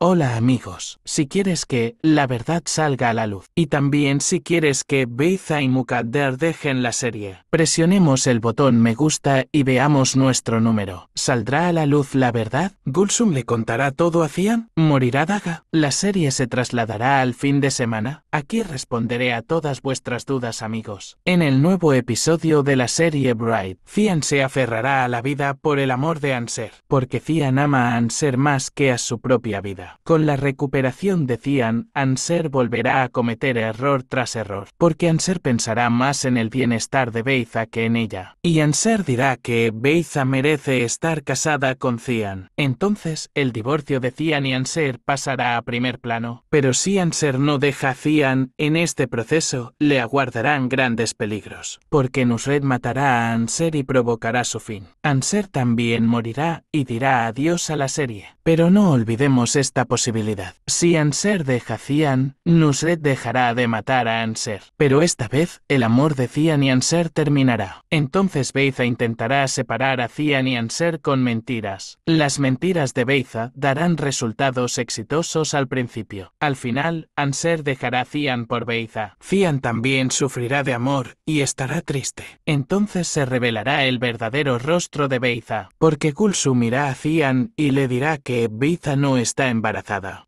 Hola amigos, si quieres que la verdad salga a la luz y también si quieres que Beiza y Mukadder dejen la serie, presionemos el botón me gusta y veamos nuestro número. ¿Saldrá a la luz la verdad? ¿Gulsum le contará todo a Cian? ¿Morirá Daga? ¿La serie se trasladará al fin de semana? Aquí responderé a todas vuestras dudas amigos. En el nuevo episodio de la serie Bride, Cian se aferrará a la vida por el amor de Anser, porque Cian ama a Anser más que a su propia vida. Con la recuperación de Cian, Anser volverá a cometer error tras error, porque Anser pensará más en el bienestar de Beiza que en ella. Y Anser dirá que Beiza merece estar casada con Cian. Entonces, el divorcio de Cian y Anser pasará a primer plano. Pero si Anser no deja a Cian, en este proceso, le aguardarán grandes peligros, porque Nusred matará a Anser y provocará su fin. Anser también morirá y dirá adiós a la serie. Pero no olvidemos esta posibilidad. Si Anser deja a Cian, Nusret dejará de matar a Anser. Pero esta vez, el amor de Cian y Anser terminará. Entonces Beiza intentará separar a Cian y Anser con mentiras. Las mentiras de Beiza darán resultados exitosos al principio. Al final, Anser dejará a Cian por Beiza. Cian también sufrirá de amor y estará triste. Entonces se revelará el verdadero rostro de Beiza, porque Kulsu sumirá a Cian y le dirá que Beiza no está en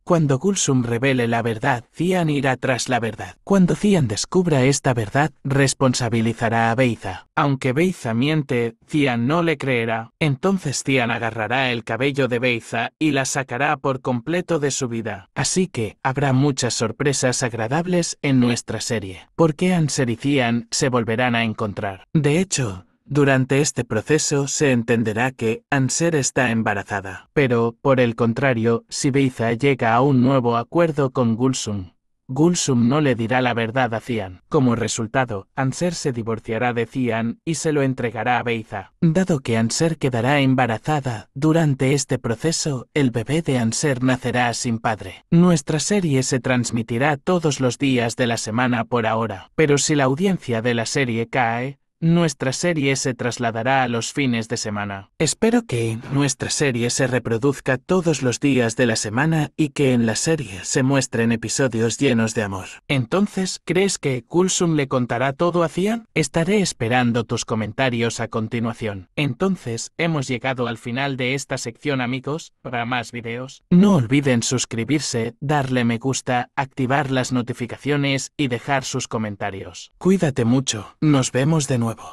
cuando Gulsum revele la verdad, Cian irá tras la verdad. Cuando Cian descubra esta verdad, responsabilizará a Beiza. Aunque Beiza miente, Cian no le creerá. Entonces Cian agarrará el cabello de Beiza y la sacará por completo de su vida. Así que habrá muchas sorpresas agradables en nuestra serie. Porque Anser y Cian se volverán a encontrar. De hecho, durante este proceso se entenderá que Anser está embarazada. Pero, por el contrario, si Beiza llega a un nuevo acuerdo con Gulsum, Gulsum no le dirá la verdad a Cian. Como resultado, Anser se divorciará de Cian y se lo entregará a Beiza. Dado que Anser quedará embarazada, durante este proceso, el bebé de Anser nacerá sin padre. Nuestra serie se transmitirá todos los días de la semana por ahora, pero si la audiencia de la serie cae, nuestra serie se trasladará a los fines de semana. Espero que nuestra serie se reproduzca todos los días de la semana y que en la serie se muestren episodios llenos de amor. Entonces, ¿crees que Coulson le contará todo a Cian? Estaré esperando tus comentarios a continuación. Entonces, hemos llegado al final de esta sección amigos, para más videos. No olviden suscribirse, darle me gusta, activar las notificaciones y dejar sus comentarios. Cuídate mucho, nos vemos de nuevo. 会跑。